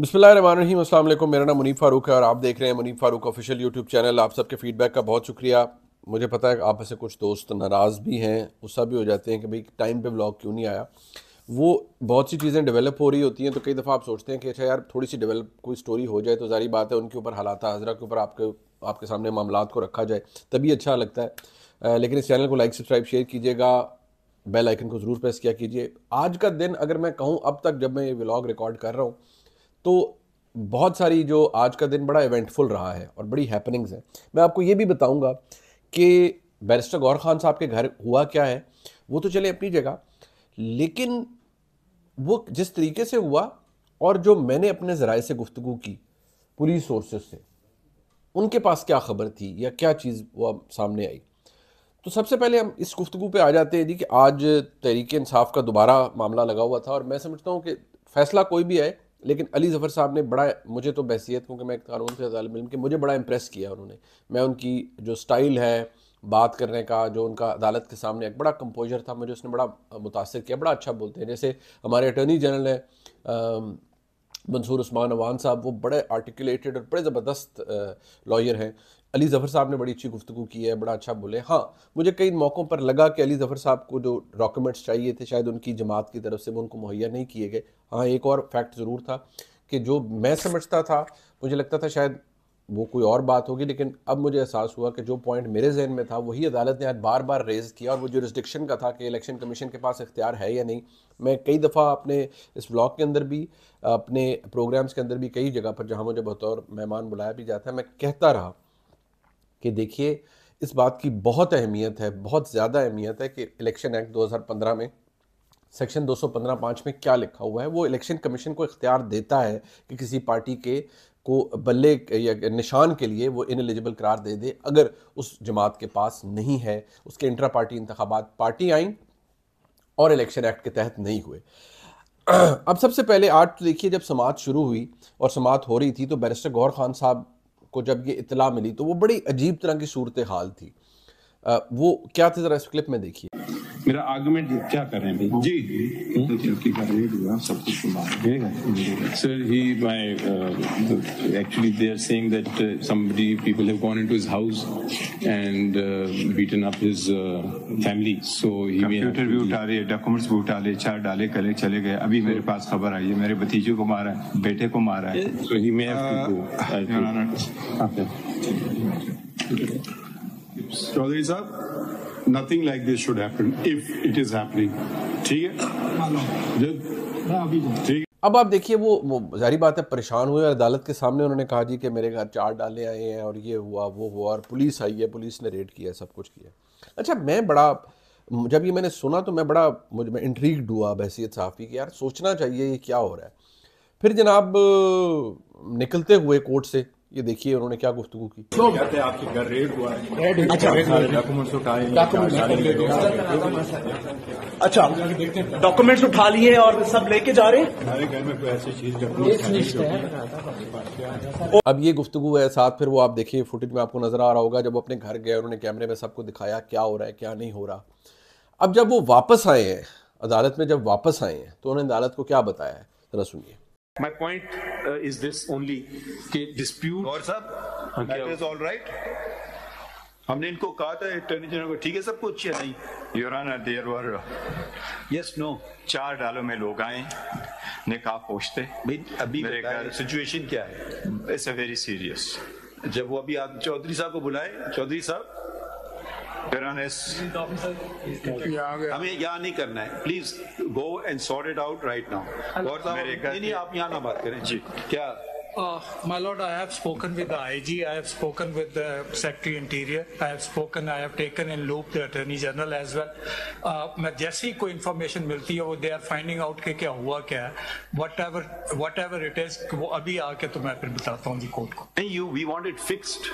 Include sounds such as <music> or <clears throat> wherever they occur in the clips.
बिस्मिल्लाम असल मेरा नाम मुनीफ फ़ारूक है और आप देख रहे हैं Munif Farooq official YouTube channel आप सबके फीडबैक का बहुत शुक्रिया मुझे पता है आप ऐसे कुछ दोस्त नाराज़ भी हैं गुस्सा भी हो जाते हैं कि भाई टाइम पे ब्लॉग क्यों नहीं आया वो बहुत सी चीज़ें डेवलप हो रही होती हैं तो कई दफ़ा आप सोचते हैं कि अच्छा यार थोड़ी सी डेवलप कोई स्टोरी हो जाए तो जारी बात है उनके ऊपर हालात हाजरा के ऊपर आपके आपके सामने मामला को रखा जाए तभी अच्छा लगता है लेकिन इस चैनल को लाइक सब्सक्राइब शेयर कीजिएगा बेल आइकन को ज़रूर प्रेस किया कीजिए आज का दिन अगर मैं कहूँ अब तक जब मैं ये ब्लॉग रिकॉर्ड कर रहा हूँ तो बहुत सारी जो आज का दिन बड़ा इवेंटफुल रहा है और बड़ी हैपनिंग्स हैं मैं आपको ये भी बताऊंगा कि बैरिस्टर गौर खान साहब के घर हुआ क्या है वो तो चले अपनी जगह लेकिन वो जिस तरीके से हुआ और जो मैंने अपने ज़राए से गुफ्तु की पुलिस सोर्सेस से उनके पास क्या खबर थी या क्या चीज़ वो सामने आई तो सबसे पहले हम इस गुफ्तु पे आ जाते हैं जी कि आज तहरीक इंसाफ का दोबारा मामला लगा हुआ था और मैं समझता हूँ कि फ़ैसला कोई भी आए लेकिन अली ज़फ़र साहब ने बड़ा मुझे तो बहसीत क्योंकि मैं मैं कानून से तालब इम मुझे बड़ा इम्प्रेस किया उन्होंने मैं उनकी जो स्टाइल है बात करने का जो उनका अदालत के सामने एक बड़ा कंपोजर था मुझे उसने बड़ा मुतासर किया बड़ा अच्छा बोलते हैं जैसे हमारे अटर्नी जनरल हैं मंसूर उस्मान अवान साहब वो बड़े आर्टिकुलेटेड और बड़े ज़बरदस्त लॉयर हैं अली ज़फ़र साहब ने बड़ी अच्छी गुफ्तु की है बड़ा अच्छा बोले हाँ मुझे कई मौक़ों पर लगा कि अली ज़फ़र साहब को जो डॉक्यूमेंट्स चाहिए थे शायद उनकी जमात की तरफ से वो उनको मुहैया नहीं किए गए हाँ एक और फैक्ट ज़रूर था कि जो मैं समझता था मुझे लगता था शायद वो कोई और बात होगी लेकिन अब मुझे एहसास हुआ कि जो पॉइंट मेरे जहन में था वही अदालत ने आज बार बार रेज़ किया और वो जो रिस्ट्रिक्शन का था कि इलेक्शन कमीशन के पास इख्तियार है या नहीं मैं कई दफ़ा अपने इस ब्लॉग के अंदर भी अपने प्रोग्राम्स के अंदर भी कई जगह पर जहाँ मुझे बतौर मेहमान बुलाया भी जाता है मैं कहता रहा कि देखिए इस बात की बहुत अहमियत है बहुत ज़्यादा अहमियत है कि इलेक्शन एक्ट 2015 में सेक्शन 215 पाँच में क्या लिखा हुआ है वो इलेक्शन कमीशन को इख्तियार देता है कि किसी पार्टी के को बल्ले या निशान के लिए वो इनएलिजिबल करार दे दे अगर उस जमात के पास नहीं है उसके इंट्रा पार्टी इंतबात पार्टी आई और इलेक्शन एक्ट के तहत नहीं हुए <clears throat> अब सबसे पहले आज तो देखिए जब समात शुरू हुई और समात हो रही थी तो बैरिस्टर गौर खान साहब को जब ये इतला मिली तो वो बड़ी अजीब तरह की सूरत हाल थी वो क्या थे ज़रा इस क्लिप में देखिए मेरा आर्गुमेंट क्या कर रहे हैं जी sir he my actually they are saying that somebody people have gone into his house and beaten up his family so he so he computer uh, uh, uh, भी उठा लिए डॉक्यूमेंट्स भी उठा लिए चार डाले कले चले गए अभी मेरे पास खबर आई है मेरे भतीजे को मारा है बेटे को मारा है so he may have to go I think. Chaudhary साहब nothing like this should happen if it is happening ठीक है ठीक अब आप देखिए वो वो जारी बात है परेशान हुए और अदालत के सामने उन्होंने कहा जी कि मेरे घर चार डाले आए हैं और ये हुआ वो हुआ और पुलिस आई है पुलिस ने रेड किया सब कुछ किया अच्छा मैं बड़ा जब ये मैंने सुना तो मैं बड़ा मुझ में इंट्रीग्ड हुआ बहसीत साफ़ी कि यार सोचना चाहिए ये क्या हो रहा है फिर जनाब निकलते हुए कोर्ट से ये देखिए उन्होंने क्या गुफ्तु की अच्छा, अच्छा डॉक्यूमेंट्स उठा लिए और सब लेके जा रहे हैं अब ये गुफ्तु है साथ फिर वो आप देखिए फुटेज में आपको नजर आ रहा होगा जब वो अपने घर गए उन्होंने कैमरे में सबको दिखाया क्या हो रहा है क्या नहीं हो रहा अब जब वो वापस आए हैं अदालत में जब वापस आए हैं तो उन्होंने अदालत को क्या बताया है जरा सुनिए My point uh, is this only कि dispute और सब that is all right हमने इनको कहा था अटॉर्नी जनरल को ठीक है सब कुछ या नहीं your honour there were yes no चार डालों में लोग आए ने कहा पूछते अभी मेरे घर सिचुएशन क्या है इट्स अ वेरी सीरियस जब वो अभी आप चौधरी साहब को बुलाए चौधरी साहब हमें यहाँ नहीं करना है please go and sort it out right now और नहीं आप यहाँ ना बात करें जी क्या Uh, my lord, I have spoken with the IG, I have spoken with the Secretary Interior, I have spoken, I have taken in loop the Attorney General as well. Uh, जैसी कोई इन्फॉर्मेशन मिलती है वो they are finding out के क्या हुआ क्या है whatever whatever it is वो अभी आके तो मैं फिर बताता हूँ जी कोर्ट को you we want it fixed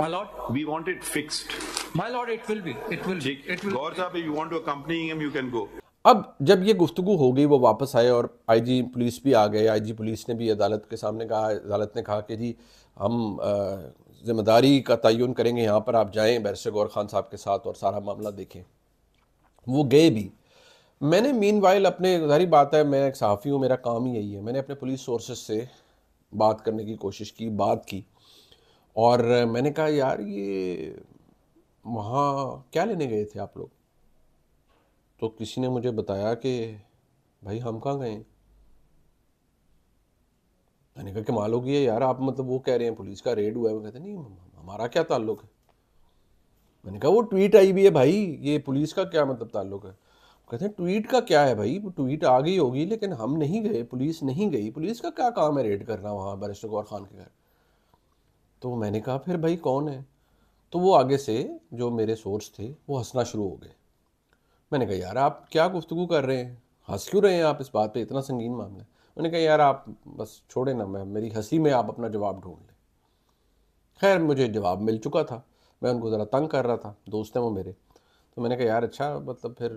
my lord we want it fixed my lord it will be it will be. It will Gaur साहब you want to accompany him you can go अब जब ये गुफ्तु हो गई वो वापस आए और आईजी पुलिस भी आ गए आईजी पुलिस ने भी अदालत के सामने कहा अदालत ने कहा कि जी हम जिम्मेदारी का तयन करेंगे यहाँ पर आप जाएं बैरिस्टर गौर खान साहब के साथ और सारा मामला देखें वो गए भी मैंने मीन वाइल अपने जारी बात है मैं एक सहाफ़ी हूँ मेरा काम ही यही है मैंने अपने पुलिस सोर्सेज से बात करने की कोशिश की बात की और मैंने कहा यार ये वहाँ क्या लेने गए थे आप लोग तो किसी ने मुझे बताया कि भाई हम कहाँ गए मैंने कहा कि माल लो यार आप मतलब वो कह रहे हैं पुलिस का रेड हुआ है वो कहते नहीं हमारा क्या ताल्लुक है मैंने कहा वो ट्वीट आई भी है भाई ये पुलिस का क्या मतलब ताल्लुक है कहते हैं ट्वीट का क्या है भाई ट्वीट आ गई होगी लेकिन हम नहीं गए पुलिस नहीं गई पुलिस का क्या काम है रेड करना वहाँ बैरिस्टर गौर खान के घर तो मैंने कहा फिर भाई कौन है तो वो आगे से जो मेरे सोर्स थे वो हंसना शुरू हो गए मैंने कहा यार आप क्या गुफ्तु कर रहे हैं हंस क्यों रहे हैं आप इस बात पे इतना संगीन मामला है मैंने कहा यार आप बस छोड़े ना मैं मेरी हंसी में आप अपना जवाब ढूंढ लें खैर मुझे जवाब मिल चुका था मैं उनको ज़रा तंग कर रहा था दोस्त हैं वो मेरे तो मैंने कहा यार अच्छा मतलब फिर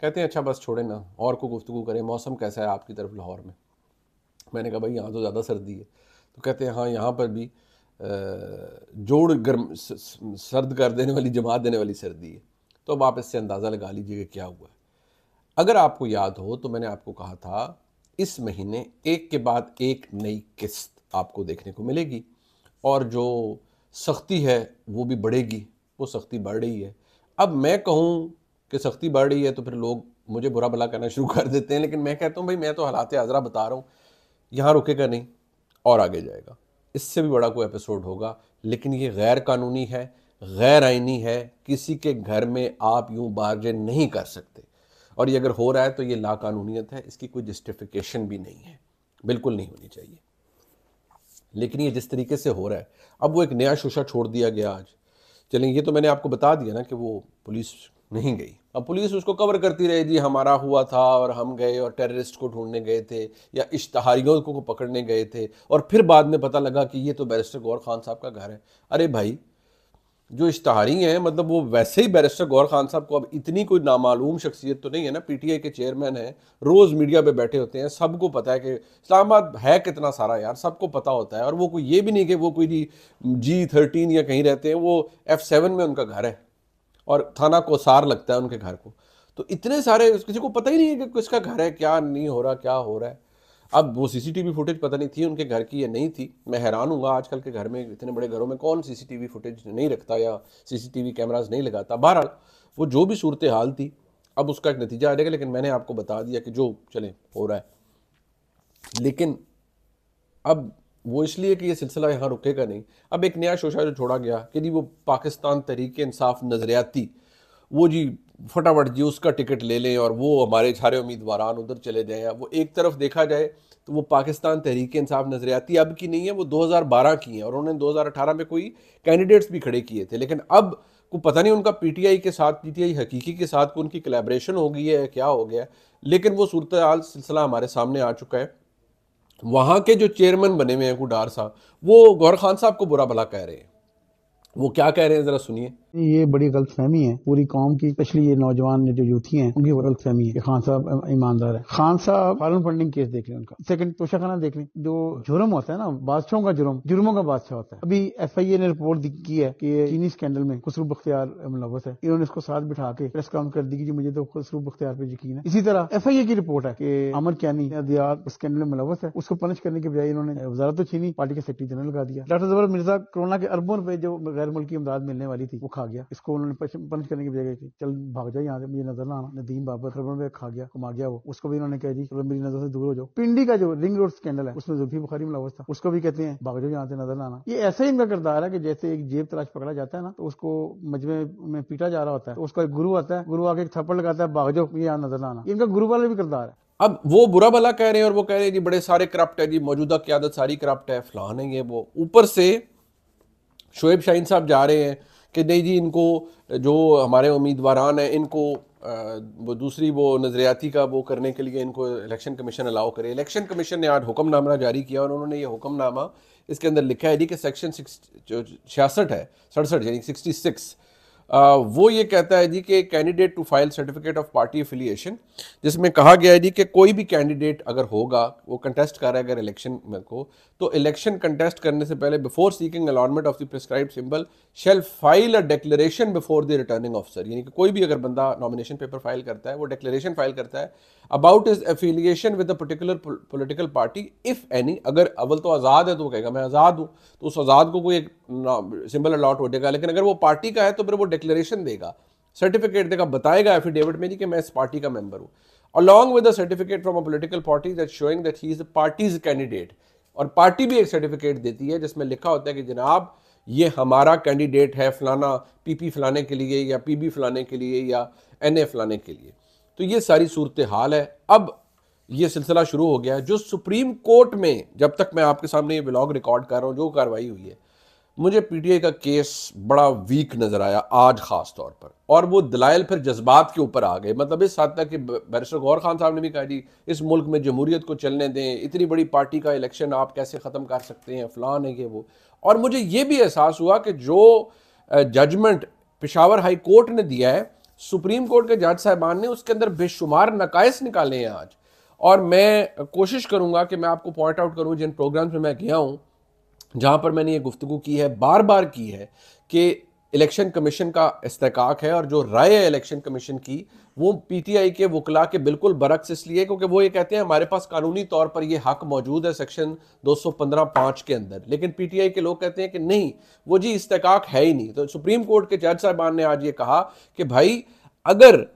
कहते हैं अच्छा बस छोड़े ना और को गुफ्तु करें मौसम कैसा है आपकी तरफ लाहौर में मैंने कहा भाई यहाँ तो ज़्यादा सर्दी है तो कहते हैं हाँ यहाँ पर भी जोड़ गर्म सर्द कर देने वाली जमा देने वाली सर्दी है तो अब आप इससे अंदाज़ा लगा लीजिएगा क्या हुआ है अगर आपको याद हो तो मैंने आपको कहा था इस महीने एक के बाद एक नई किस्त आपको देखने को मिलेगी और जो सख्ती है वो भी बढ़ेगी वो सख्ती बढ़ रही है अब मैं कहूँ कि सख्ती बढ़ रही है तो फिर लोग मुझे बुरा भला करना शुरू कर देते हैं लेकिन मैं कहता हूँ भाई मैं तो हालात आजरा बता रहा हूँ यहाँ रुकेगा नहीं और आगे जाएगा इससे भी बड़ा कोई एपिसोड होगा लेकिन ये गैर कानूनी है गैर आइनी है किसी के घर में आप यूं बार्जन नहीं कर सकते और ये अगर हो रहा है तो ये लाकानूनीत है इसकी कोई जस्टिफिकेशन भी नहीं है बिल्कुल नहीं होनी चाहिए लेकिन ये जिस तरीके से हो रहा है अब वो एक नया शोशा छोड़ दिया गया आज चलें ये तो मैंने आपको बता दिया ना कि वो पुलिस नहीं गई अब पुलिस उसको कवर करती रही जी हमारा हुआ था और हम गए और टेररिस्ट को ढूंढने गए थे या इश्तहारियों को पकड़ने गए थे और फिर बाद में पता लगा कि ये तो बैरिस्टर गौर खान साहब का घर है अरे भाई जो इश्तहारी हैं मतलब वो वैसे ही बैरिस्टर गौर खान साहब को अब इतनी कोई नामालूम शख्सियत तो नहीं है ना पीटीआई के चेयरमैन हैं रोज़ मीडिया पे बैठे होते हैं सबको पता है कि इस्लामाबाद है कितना सारा यार सबको पता होता है और वो कोई ये भी नहीं कि वो कोई जी जी थर्टीन या कहीं रहते हैं वो एफ़ सेवन में उनका घर है और थाना को सार लगता है उनके घर को तो इतने सारे किसी को पता ही नहीं है कि किसका घर है क्या नहीं हो रहा क्या हो रहा है अब वो सीसीटीवी फुटेज पता नहीं थी उनके घर की या नहीं थी मैं हैरान हूँ आजकल के घर में इतने बड़े घरों में कौन सीसीटीवी फुटेज नहीं रखता या सीसीटीवी कैमराज नहीं लगाता बहरहाल वो जो भी सूरत हाल थी अब उसका एक नतीजा आ जाएगा लेकिन मैंने आपको बता दिया कि जो चले हो रहा है लेकिन अब वो इसलिए कि ये सिलसिला यहाँ रुकेगा नहीं अब एक नया शोशा जो छोड़ा गया कि जी वो पाकिस्तान तहरीक इंसाफ नज़रियाती वो जी फटाफट जी उसका टिकट ले लें और वो हमारे सारे उम्मीदवार उधर चले जाएँ वो एक तरफ देखा जाए तो वो पाकिस्तान तहरीक इंसाफ नज़रियाती अब की नहीं है वो 2012 की हैं और उन्होंने 2018 में कोई कैंडिडेट्स भी खड़े किए थे लेकिन अब को पता नहीं उनका पीटीआई के साथ पीटीआई हकीकी के साथ को उनकी कलेब्रेशन हो गई है क्या हो गया लेकिन वो सूरत हाल सिलसिला हमारे सामने आ चुका है वहाँ के जो चेयरमैन बने हुए हैं कुडार साहब वो गौर खान साहब को बुरा भला कह रहे हैं वो क्या कह रहे हैं ज़रा सुनिए ये बड़ी गलत फहमी है पूरी कौम की स्पेशली ये नौजवान जो यूथी है उनकी गलत फहमी है खान साहब ईमानदार है खान साहब फॉरन फंडिंग केस देख लें उनका सेकंड तोशाखाना देख लें जो जुर्म होता है ना बादशाहों का जुर्म जुर्मों का बादशाह होता है अभी एफ आई ए ने रिपोर्ट की है कि चीनी स्कैंडल में खसरू अख्तियार मुलवस है इन्होंने उसको साथ बिठा के प्रेस कॉन्फ्रेंस कर दी कि मुझे तो खसरू अख्तियार पर यकीन है इसी तरह एफ आई ए की रिपोर्ट है कि अमर कैनी अदियात स्कैंडल में मुलवस है उसको पनिश करने के बजाय इन्होंने वजारत छीनी पार्टी के सेक्रेटरी जनरल लगा दिया डॉक्टर जबर मिर्जा कोरोना के अरबों रुपए जो गैर मुल्की इमदाद मिलने वाली थी वो खा गया इसको उन्होंने पंच करने की बजाय कि चल भाग जाए यहाँ से मुझे नजर ना आना नदीम बाबा खरबन में खा गया कमा गया वो उसको भी उन्होंने कह दी चलो मेरी नजर से दूर हो जाओ पिंडी का जो रिंग रोड स्कैंडल है उसमें जुल्फी बुखारी मुलावज था उसको भी कहते हैं भाग जाओ यहाँ से नजर ना आना ये ऐसा ही इनका किरदार है कि जैसे एक जेब तलाश पकड़ा जाता है ना तो उसको मजमे में पीटा जा रहा होता है तो उसका एक गुरु आता है गुरु आके एक थप्पड़ लगाता है भाग जाओ यहाँ नजर ना आना इनका गुरु वाला भी किरदार है अब वो बुरा भला कह रहे हैं और वो कह रहे हैं जी बड़े सारे करप्ट है जी मौजूदा क्यादत सारी करप्ट है फलाने ये वो ऊपर से शोएब शाहीन साहब जा रहे हैं कि नहीं जी इनको जो हमारे उम्मीदवारान हैं इनको वो दूसरी वो नज़रियाती का वो करने के लिए इनको इलेक्शन कमीशन अलाउ करे इलेक्शन कमीशन ने आज हुक्मनामा जारी किया और उन्होंने ये हुक्मनामा इसके अंदर लिखा है जी कि सेक्शन सिक्स छियासठ है सड़सठ यानी सिक्सटी सिक्स वो ये कहता है जी कि candidate to file certificate of party affiliation जिसमें कहा गया है जी कि कोई भी कैंडिडेट अगर होगा वो कंटेस्ट कर रहा है अगर इलेक्शन में को तो इलेक्शन कंटेस्ट करने से पहले before seeking allotment of the prescribe symbol shall file a declaration before the returning officer यानी कि कोई भी अगर बंदा नॉमिनेशन पेपर फाइल करता है वो डिक्लेरेशन फाइल करता है about his affiliation with a particular political party if any अगर अवल तो आज़ाद है तो वो कहेगा मैं आज़ाद हूँ तो उस आज़ाद को कोई एक सिंबल अलॉट हो जाएगा लेकिन अगर वो पार्टी का है तो फिर वो डिक्लेरेशन देगा सर्टिफिकेट देगा बताएगा एफिडेविट में जी कि मैं इस पार्टी का मेंबर हूँ along with certificate from a political party that showing that he is party's candidate और पार्टी भी एक सर्टिफिकेट देती है जिसमें लिखा होता है कि जनाब ये हमारा कैंडिडेट है फलाना पीपी फलाने के लिए या पीबी फलाने के लिए या एनए फलाने के लिए तो ये सारी सूरत हाल है अब ये सिलसिला शुरू हो गया है जो सुप्रीम कोर्ट में जब तक मैं आपके सामने ये ब्लॉग रिकॉर्ड कर रहा हूँ जो कार्रवाई हुई है मुझे पीटीआई का केस बड़ा वीक नज़र आया आज खास तौर पर और वो दलाइल फिर जज्बात के ऊपर आ गए मतलब इस हद तक कि बैरिस्टर गौर खान साहब ने भी कहा जी इस मुल्क में जमहूरीत को चलने दें इतनी बड़ी पार्टी का इलेक्शन आप कैसे ख़त्म कर सकते हैं फ़लान है ये वो और मुझे ये भी एहसास हुआ कि जो जजमेंट पिशावर हाई कोर्ट ने दिया है सुप्रीम कोर्ट के जज साहबान ने उसके अंदर बेशुमार नकायस निकाले हैं आज और मैं कोशिश करूँगा कि मैं आपको पॉइंट आउट करूँ जिन प्रोग्राम्स में मैं गया हूँ जहाँ पर मैंने ये गुफ्तु की है बार बार की है कि इलेक्शन कमीशन का इस्तेकाक है और जो राय है इलेक्शन कमीशन की वो पीटीआई के वकला के बिल्कुल बरक्स इसलिए क्योंकि वो ये कहते हैं हमारे पास कानूनी तौर पर ये हक मौजूद है सेक्शन 215 पाँच के अंदर लेकिन पीटीआई के लोग कहते हैं कि नहीं वो जी इस्तेकाक है ही नहीं तो सुप्रीम कोर्ट के जज साहबान ने आज ये कहा कि भाई अगर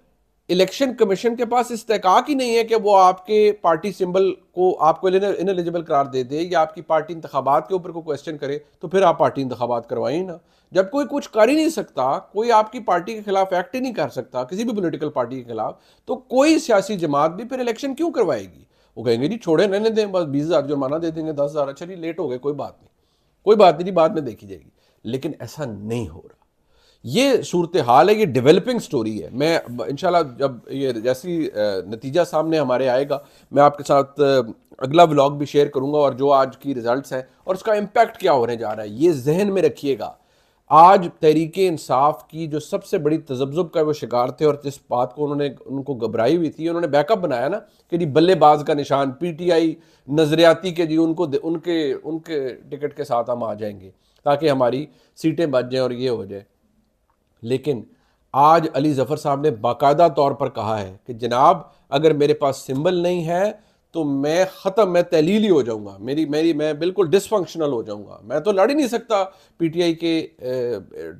इलेक्शन कमीशन के पास इस्तेकाक ही नहीं है कि वो आपके पार्टी सिंबल को आपको इनएलिजिबल करार दे दे या आपकी पार्टी इंतबात के ऊपर को क्वेश्चन करे तो फिर आप पार्टी इंतबात करवाएं ना जब कोई कुछ कर ही नहीं सकता कोई आपकी पार्टी के खिलाफ एक्ट ही नहीं कर सकता किसी भी पोलिटिकल पार्टी के खिलाफ तो कोई सियासी जमात भी फिर इलेक्शन क्यों करवाएगी वो कहेंगे जी छोड़े रहने दें बस बीस हज़ार जुर्माना दे देंगे दस हज़ार अच्छा जी लेट हो गए कोई बात नहीं कोई बात नहीं जी बाद में देखी जाएगी लेकिन ऐसा नहीं हो रहा ये सूरत हाल है ये डेवलपिंग स्टोरी है मैं शाला जब ये जैसी नतीजा सामने हमारे आएगा मैं आपके साथ अगला व्लॉग भी शेयर करूँगा और जो आज की रिज़ल्ट हैं और उसका इम्पैक्ट क्या होने जा रहा है ये जहन में रखिएगा आज तहरीक इंसाफ की जो सबसे बड़ी तजब्जुब का वो शिकार थे और जिस बात को उन्होंने उनको घबराई हुई थी उन्होंने बैकअप बनाया ना कि जी बल्लेबाज का निशान पीटीआई नजरियाती के जी उनको उनके उनके टिकट के साथ हम आ जाएंगे ताकि हमारी सीटें बच जाएँ और ये हो जाए लेकिन आज अली ज़फ़र साहब ने बाकायदा तौर पर कहा है कि जनाब अगर मेरे पास सिंबल नहीं है तो मैं ख़त्म मैं तहलीली हो जाऊँगा मेरी मेरी मैं बिल्कुल डिसफंक्शनल हो जाऊँगा मैं तो लड़ ही नहीं सकता पीटीआई के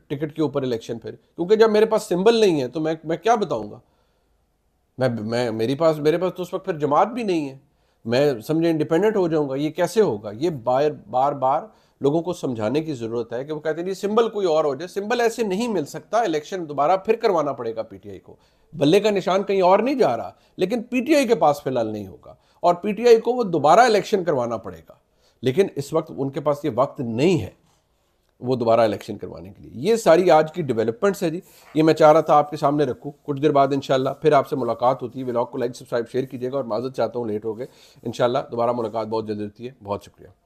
टिकट के ऊपर इलेक्शन फिर क्योंकि जब मेरे पास सिंबल नहीं है तो मैं मैं क्या बताऊँगा मैं मैं मेरे पास मेरे पास तो उस वक्त फिर जमात भी नहीं है मैं समझे इंडिपेंडेंट हो जाऊँगा ये कैसे होगा ये बार बार बार लोगों को समझाने की ज़रूरत है कि वो कहते हैं सिंबल कोई और हो जाए सिंबल ऐसे नहीं मिल सकता इलेक्शन दोबारा फिर करवाना पड़ेगा पीटीआई को बल्ले का निशान कहीं और नहीं जा रहा लेकिन पीटीआई के पास फिलहाल नहीं होगा और पीटीआई को वो दोबारा इलेक्शन करवाना पड़ेगा लेकिन इस वक्त उनके पास ये वक्त नहीं है वो दोबारा इलेक्शन करवाने के लिए ये सारी आज की डेवलपमेंट्स है जी ये मैं चाह रहा था आपके सामने रखूँ कुछ देर बाद इंशाल्लाह फिर आपसे मुलाकात होती है ब्लॉग को लाइक सब्सक्राइब शेयर कीजिएगा और माजत चाहता हूँ लेट हो गए इंशाल्लाह दोबारा मुलाकात बहुत जल्दी होती है बहुत शुक्रिया